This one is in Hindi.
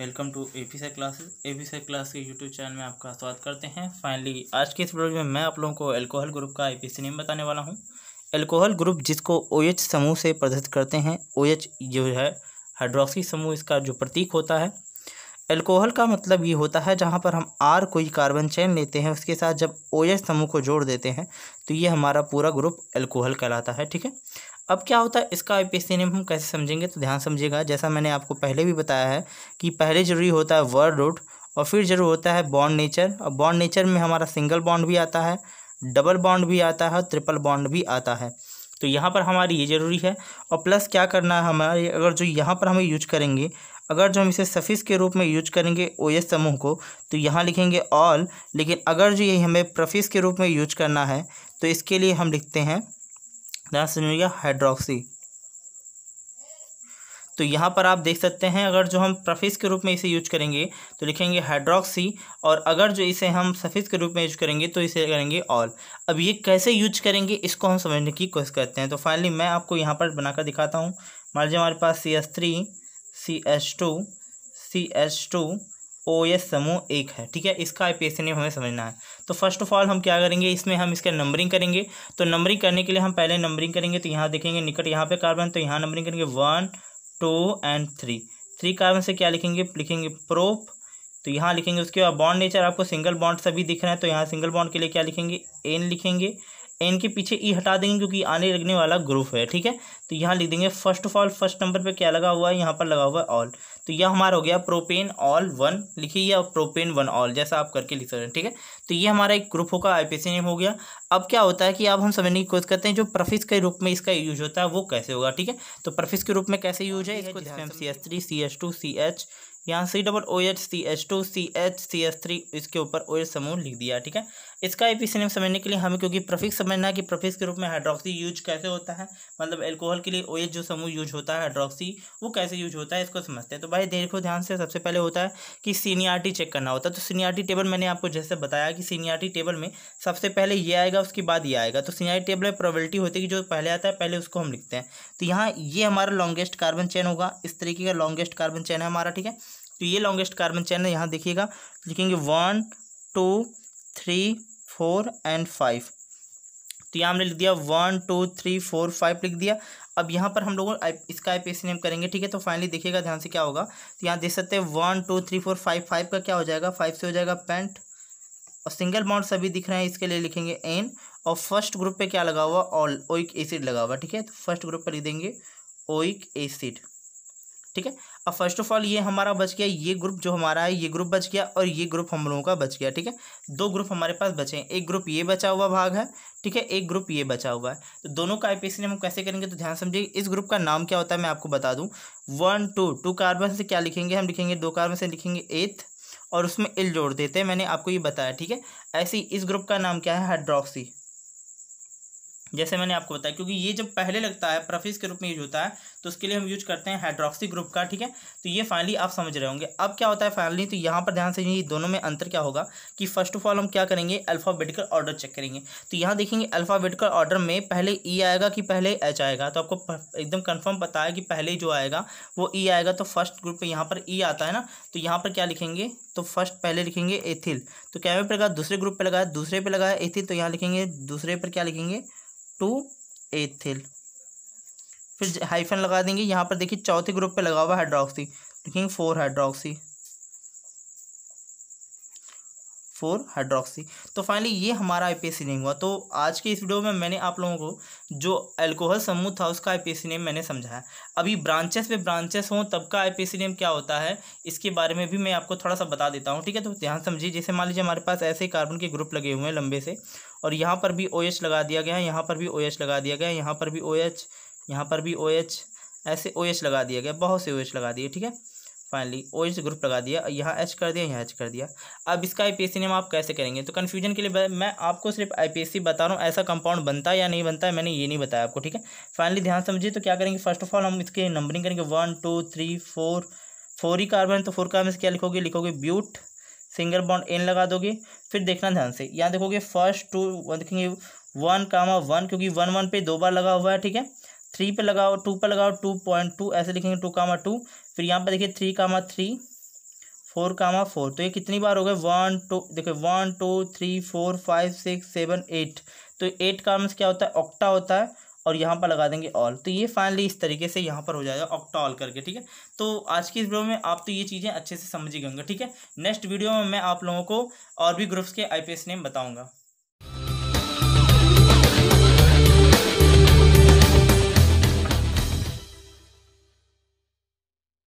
welcome to A P sir classes A P sir class के यूट्यूब चैनल में आपका स्वागत करते हैं फाइनली आज के इस वीडियो में मैं आप लोगों को एल्कोहल ग्रुप का आई नेम बताने वाला हूं एल्कोहल ग्रुप जिसको ओ एच समूह से प्रदर्शित करते हैं ओ OH जो है हाइड्रोक्सी समूह इसका जो प्रतीक होता है एल्कोहल का मतलब ये होता है जहाँ पर हम आर कोई कार्बन चैन लेते हैं उसके साथ जब ओ एच समूह को जोड़ देते हैं तो ये हमारा पूरा ग्रुप एल्कोहल कहलाता है ठीक है अब क्या होता है इसका आई नेम हम कैसे समझेंगे तो ध्यान समझिएगा जैसा मैंने आपको पहले भी बताया है कि पहले जरूरी होता है वर्ड रूट और फिर जरूर होता है बॉन्ड नेचर और बॉन्ड नेचर में हमारा सिंगल बॉन्ड भी आता है डबल बॉन्ड भी आता है ट्रिपल बॉन्ड भी आता है तो यहाँ पर हमारी ये ज़रूरी है और प्लस क्या करना है हमारे अगर जो यहाँ पर हमें यूज करेंगे अगर जो हम इसे सफ़िस के रूप में यूज करेंगे ओ एस समूह को तो यहाँ लिखेंगे ऑल लेकिन अगर जो ये हमें प्रफिस के रूप में यूज करना है तो इसके लिए हम लिखते हैं यहाँ समझ में गया हाइड्रोक्सी तो यहाँ पर आप देख सकते हैं अगर जो हम प्रफिस के रूप में इसे यूज करेंगे तो लिखेंगे हाइड्रोक्सी और अगर जो इसे हम सफिस के रूप में यूज करेंगे तो इसे करेंगे ऑल अब ये कैसे यूज करेंगे इसको हम समझने की कोशिश करते हैं तो फाइनली मैं आपको यहाँ पर बनाकर दिखाता हूँ मान लीजिए हमारे पास C S three C H two C H two O S समूह एक है ठीक है इसका आईपीएसी नेम हमें समझना है तो फर्स्ट ऑफ ऑल हम क्या करेंगे इसमें हम इसका नंबरिंग करेंगे तो नंबरिंग करने के लिए हम पहले नंबरिंग करेंगे तो यहाँ देखेंगे निकट यहाँ पे कार्बन तो यहाँ नंबरिंग करेंगे one two and three three carbon से क्या लिखेंगे लिखेंगे प्रोप तो यहाँ लिखेंगे उसके बाद बॉन्ड नेचर आपको सिंगल बॉन्ड सभी दिख रहा है तो यहाँ सिंगल बॉन्ड के लिए क्या लिखेंगे एन लिखेंगे एन के पीछे ई e हटा देंगे क्योंकि आने लगने वाला ग्रुप है ठीक है तो यहाँ लिख देंगे first of all first number पे क्या लगा हुआ है यहाँ पर लगा हुआ है ऑल तो यह हमारा हो गया प्रोपेन ऑल वन लिखिए या प्रोपेन वन ऑल जैसा आप करके लिख सकते हैं ठीक है तो ये हमारा एक ग्रुप होगा आई नेम हो गया अब क्या होता है कि अब हम समझने की कोशिश करते हैं जो प्रफिस के रूप में इसका यूज होता है वो कैसे होगा ठीक है तो प्रफिस के रूप में कैसे यूज है हाँ, इसको C S three C S two C H यहाँ C double O H C H two C H C S three इसके ऊपर ओ एच समूह लिख दिया ठीक है इसका एपीसीनेम समझने के लिए हमें क्योंकि प्रफिक्स समझना है कि प्रफिक्स के रूप में हाइड्रोक्सी यूज कैसे होता है मतलब एल्कोहल के लिए ओएच OH जो समूह यूज होता है हाइड्रोक्सी वो कैसे यूज होता है इसको समझते हैं तो भाई देखो ध्यान से सबसे पहले होता है कि सीनियरटी चेक करना होता है तो सीनियरटी टेबल मैंने आपको जैसे बताया कि सीनियरटी टेबल में सबसे पहले ये आएगा उसके बाद ये आएगा तो सीनियरटी टेबल में प्रोबेबिलिटी होती है कि जो पहले आता है पहले उसको हम लिखते हैं तो यहाँ ये हमारा लॉन्गेस्ट कार्बन चेन होगा इस तरीके का लॉन्गेस्ट कार्बन चेन है हमारा ठीक है तो ये लॉन्गेस्ट कार्बन चैन है यहाँ देखिएगा लिखेंगे one two three four and five तो यहाँ हमने लिख दिया one two three four five लिख दिया अब यहाँ पर हम लोग इसका आई पी नेम करेंगे ठीक है तो फाइनली देखिएगा ध्यान से क्या होगा तो यहाँ देख सकते हैं one two three four five five का क्या हो जाएगा फाइव से हो जाएगा पेंट और सिंगल बाउंड सभी दिख रहे हैं इसके लिए लिखेंगे एन और फर्स्ट ग्रुप पे क्या लगा हुआ ऑल ओइक एसिड लगा हुआ ठीक है तो फर्स्ट ग्रुप पर लिख देंगे ओइक एसिड ठीक है अब फर्स्ट ऑफ ऑल ये हमारा बच गया ये ग्रुप जो हमारा है ये ग्रुप बच गया और ये ग्रुप हम लोगों का बच गया ठीक है दो ग्रुप हमारे पास बचे हैं एक ग्रुप ये बचा हुआ भाग है ठीक है एक ग्रुप ये बचा हुआ है तो दोनों का आई हम कैसे करेंगे तो ध्यान समझिए इस ग्रुप का नाम क्या होता है मैं आपको बता दूँ वन टू टू कार्बन से क्या लिखेंगे हम लिखेंगे दो कार्बन से लिखेंगे एथ और उसमें इल जोड़ देते हैं मैंने आपको ये बताया ठीक है ऐसे ही इस ग्रुप का नाम क्या है हाइड्रोक्सी जैसे मैंने आपको बताया क्योंकि ये जब पहले लगता है प्रफिस के रूप में यूज होता है तो उसके लिए हम यूज करते हैं हाइड्रोक्सी ग्रुप का ठीक है तो ये फाइनली आप समझ रहे होंगे अब क्या होता है फाइनली तो यहाँ पर ध्यान से ये दोनों में अंतर क्या होगा कि फर्स्ट ऑफ ऑल हम क्या करेंगे अल्फ़ाबेटिकल ऑर्डर चेक करेंगे तो यहाँ देखेंगे अल्फ़ाबेटिकल ऑर्डर में पहले ई e आएगा कि पहले एच आएगा तो आपको एकदम कन्फर्म पता है कि पहले जो आएगा वो ई e आएगा तो फर्स्ट ग्रुप में यहाँ पर ई e आता है ना तो यहाँ पर क्या लिखेंगे तो फर्स्ट पहले लिखेंगे एथिल तो कैमरे पर लगा दूसरे ग्रुप पे लगाया दूसरे पे लगाया एथिल तो यहाँ लिखेंगे दूसरे पर क्या लिखेंगे टू एथिल फिर हाइफन लगा देंगे यहाँ पर देखिए चौथे ग्रुप पे लगा हुआ हाइड्रोक्सी लिखेंगे फोर हाइड्रोक्सी फोर हाइड्रोक्सी तो फाइनली ये हमारा आई नेम हुआ तो आज के इस वीडियो में मैंने आप लोगों को जो अल्कोहल समूह था उसका आई नेम मैंने समझाया अभी ब्रांचेस पे ब्रांचेस हों तब का आई नेम क्या होता है इसके बारे में भी मैं आपको थोड़ा सा बता देता हूँ ठीक है तो ध्यान समझिए जैसे मान लीजिए हमारे पास ऐसे कार्बन के ग्रुप लगे हुए हैं लंबे से और यहाँ पर भी ओ OH लगा दिया गया है यहाँ पर भी ओ OH लगा दिया गया है यहाँ पर भी ओ OH, यहाँ पर भी ओ ऐसे ओ लगा दिया गया बहुत से ओ लगा दिए ठीक है फाइनली ओ एच ग्रुप लगा दिया यहाँ एच कर दिया यहाँ एच कर दिया अब इसका आई नेम आप कैसे करेंगे तो कन्फ्यूजन के लिए मैं आपको सिर्फ आई बता रहा हूँ ऐसा कंपाउंड बनता है या नहीं बनता है मैंने ये नहीं बताया आपको ठीक है फाइनली ध्यान समझिए तो क्या करेंगे फर्स्ट ऑफ ऑल हम इसके नंबरिंग करेंगे one two three four four ही कार्बन तो फोर कार्बन से क्या लिखोगे लिखोगे ब्यूट सिंगल बॉन्ड एन लगा दोगे फिर देखना ध्यान से यहाँ देखोगे फर्स्ट टू देखेंगे वन कामा वन क्योंकि वन वन पे दो बार लगा हुआ है ठीक है थ्री पे लगाओ टू पे लगाओ टू पॉइंट टू ऐसे लिखेंगे टू कामा टू फिर यहाँ पे देखिए three comma three four comma four तो ये कितनी बार हो गए वन टू देखिए one two three four five six seven eight तो एट का मीन्स क्या होता है ऑक्टा होता है और यहाँ पर लगा देंगे ऑल तो ये फाइनली इस तरीके से यहाँ पर हो जाएगा ऑक्टा ऑल करके ठीक है तो आज की इस वीडियो में आप तो ये चीज़ें अच्छे से समझ ही गएंगे ठीक है नेक्स्ट वीडियो में मैं आप लोगों को और भी ग्रुप्स के एस नेम बताऊंगा